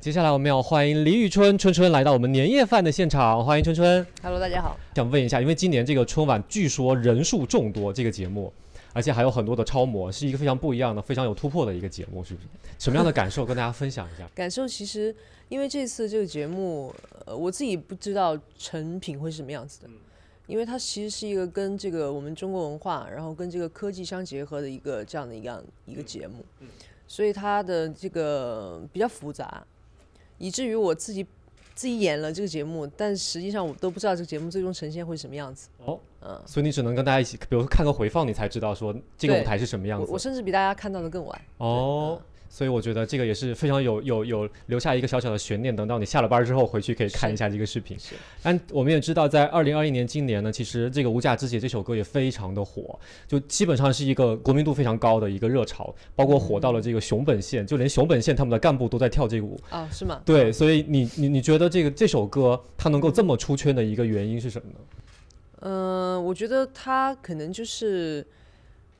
接下来我们要欢迎李宇春春春来到我们年夜饭的现场，欢迎春春。Hello，大家好。想问一下，因为今年这个春晚据说人数众多，这个节目，而且还有很多的超模，是一个非常不一样的、非常有突破的一个节目，是不是？什么样的感受跟大家分享一下？感受其实，因为这次这个节目，呃，我自己不知道成品会是什么样子的，因为它其实是一个跟这个我们中国文化，然后跟这个科技相结合的一个这样的一个一个节目，所以它的这个比较复杂。以至于我自己自己演了这个节目，但实际上我都不知道这个节目最终呈现会什么样子。哦，嗯，所以你只能跟大家一起，比如说看个回放，你才知道说这个舞台是什么样子。我甚至比大家看到的更晚。哦。所以我觉得这个也是非常有有有留下一个小小的悬念，等到你下了班之后回去可以看一下这个视频。但我们也知道，在二零二一年今年呢，其实这个《无价之姐》这首歌也非常的火，就基本上是一个国民度非常高的一个热潮，包括火到了这个熊本县，就连熊本县他们的干部都在跳这个舞啊，是吗？对，所以你你你觉得这个这首歌它能够这么出圈的一个原因是什么呢？嗯，我觉得它可能就是。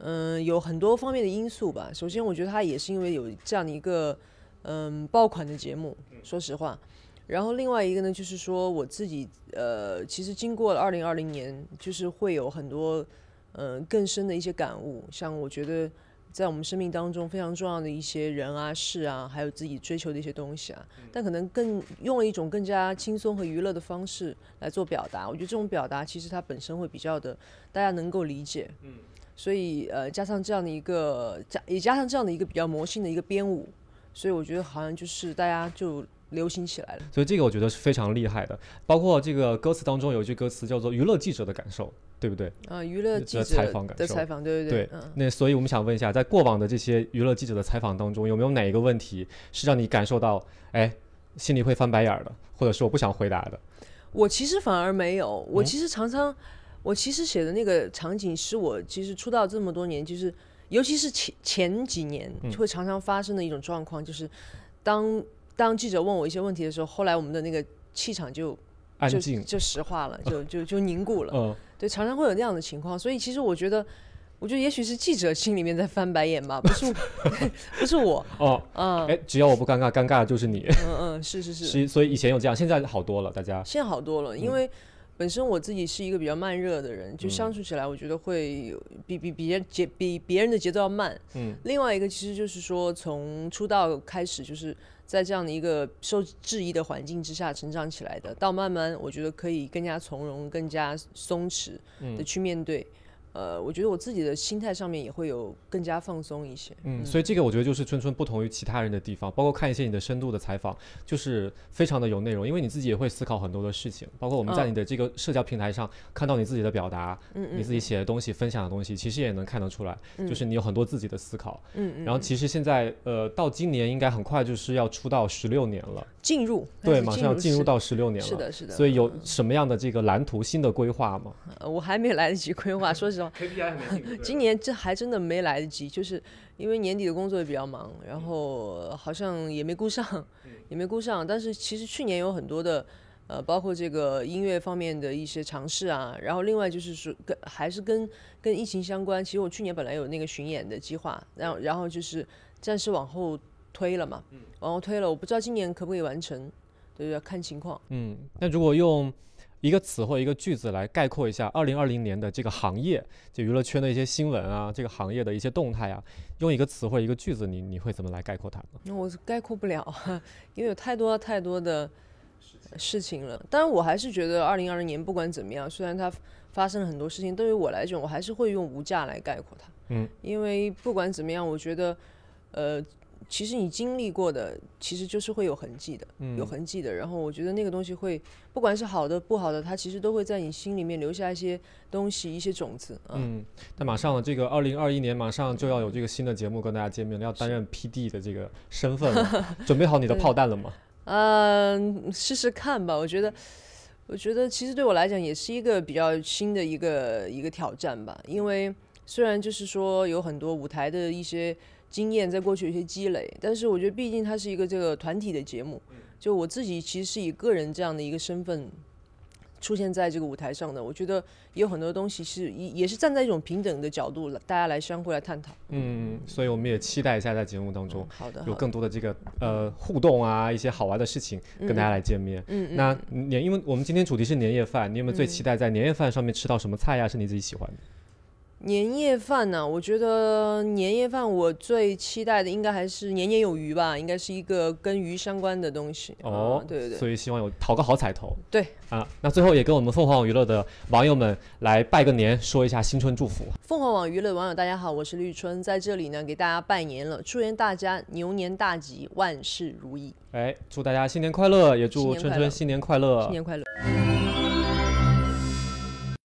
嗯，有很多方面的因素吧。首先，我觉得它也是因为有这样的一个嗯爆款的节目，说实话。然后另外一个呢，就是说我自己呃，其实经过了二零二零年，就是会有很多嗯更深的一些感悟。像我觉得在我们生命当中非常重要的一些人啊、事啊，还有自己追求的一些东西啊，但可能更用了一种更加轻松和娱乐的方式来做表达。我觉得这种表达其实它本身会比较的大家能够理解。嗯。所以，呃，加上这样的一个加，也加上这样的一个比较魔性的一个编舞，所以我觉得好像就是大家就流行起来了。所以这个我觉得是非常厉害的，包括这个歌词当中有一句歌词叫做“娱乐记者的感受”，对不对？啊，娱乐记者的采访感受。的采访，对对对。对，那所以我们想问一下，在过往的这些娱乐记者的采访当中，有没有哪一个问题是让你感受到，哎，心里会翻白眼的，或者是我不想回答的？我其实反而没有，我其实常常。我其实写的那个场景，是我其实出道这么多年，就是尤其是前前几年，会常常发生的一种状况，就是当当记者问我一些问题的时候，后来我们的那个气场就安静，就石化了，就就就凝固了。嗯，对，常常会有那样的情况，所以其实我觉得，我觉得也许是记者心里面在翻白眼吧，不是 不是我 哦嗯，哎，只要我不尴尬，尴尬的就是你。嗯嗯，是是是，所以所以以前有这样，现在好多了，大家现在好多了，因为。本身我自己是一个比较慢热的人，就相处起来，我觉得会比比别人节比别人的节奏要慢。嗯，另外一个其实就是说，从出道开始，就是在这样的一个受质疑的环境之下成长起来的，到慢慢，我觉得可以更加从容、更加松弛的去面对。呃，我觉得我自己的心态上面也会有更加放松一些，嗯，所以这个我觉得就是春春不同于其他人的地方，包括看一些你的深度的采访，就是非常的有内容，因为你自己也会思考很多的事情，包括我们在你的这个社交平台上看到你自己的表达，嗯你自己写的东西、分享的东西，其实也能看得出来，就是你有很多自己的思考，嗯然后其实现在呃，到今年应该很快就是要出道十六年了，进入对，马上要进入到十六年了，是的，是的，所以有什么样的这个蓝图、新的规划吗？呃，我还没来得及规划，说实。KPI 今年这还真的没来得及，就是因为年底的工作也比较忙，然后好像也没顾上，也没顾上。但是其实去年有很多的，呃，包括这个音乐方面的一些尝试啊。然后另外就是说，跟还是跟跟疫情相关。其实我去年本来有那个巡演的计划，然后然后就是暂时往后推了嘛，往后推了。我不知道今年可不可以完成，对要看情况。嗯，那如果用。一个词或一个句子来概括一下二零二零年的这个行业，就娱乐圈的一些新闻啊，这个行业的一些动态啊，用一个词或一个句子，你你会怎么来概括它呢？那我概括不了，因为有太多太多的事情了。当然，我还是觉得二零二零年不管怎么样，虽然它发生了很多事情，对于我来讲，我还是会用无价来概括它。嗯，因为不管怎么样，我觉得，呃。其实你经历过的，其实就是会有痕迹的，有痕迹的。然后我觉得那个东西会，不管是好的不好的，它其实都会在你心里面留下一些东西，一些种子。嗯，那马上了，这个二零二一年马上就要有这个新的节目跟大家见面，要担任 PD 的这个身份了。准备好你的炮弹了吗？嗯，试试看吧。我觉得，我觉得其实对我来讲也是一个比较新的一个一个挑战吧。因为虽然就是说有很多舞台的一些。经验在过去有些积累，但是我觉得毕竟它是一个这个团体的节目，就我自己其实是以个人这样的一个身份出现在这个舞台上的。我觉得也有很多东西是也也是站在一种平等的角度，大家来相互来探讨。嗯，所以我们也期待一下在节目当中，好的，有更多的这个呃互动啊，一些好玩的事情跟大家来见面。嗯嗯。那年因为我们今天主题是年夜饭，你有没有最期待在年夜饭上面吃到什么菜呀？是你自己喜欢的？年夜饭呢？我觉得年夜饭我最期待的应该还是年年有余吧，应该是一个跟鱼相关的东西。哦，对对对，所以希望有讨个好彩头。对啊，那最后也跟我们凤凰网娱乐的网友们来拜个年，说一下新春祝福。凤凰网娱乐网友大家好，我是绿春，在这里呢给大家拜年了，祝愿大家牛年大吉，万事如意。哎，祝大家新年快乐，也祝春春新年快乐。新年快乐。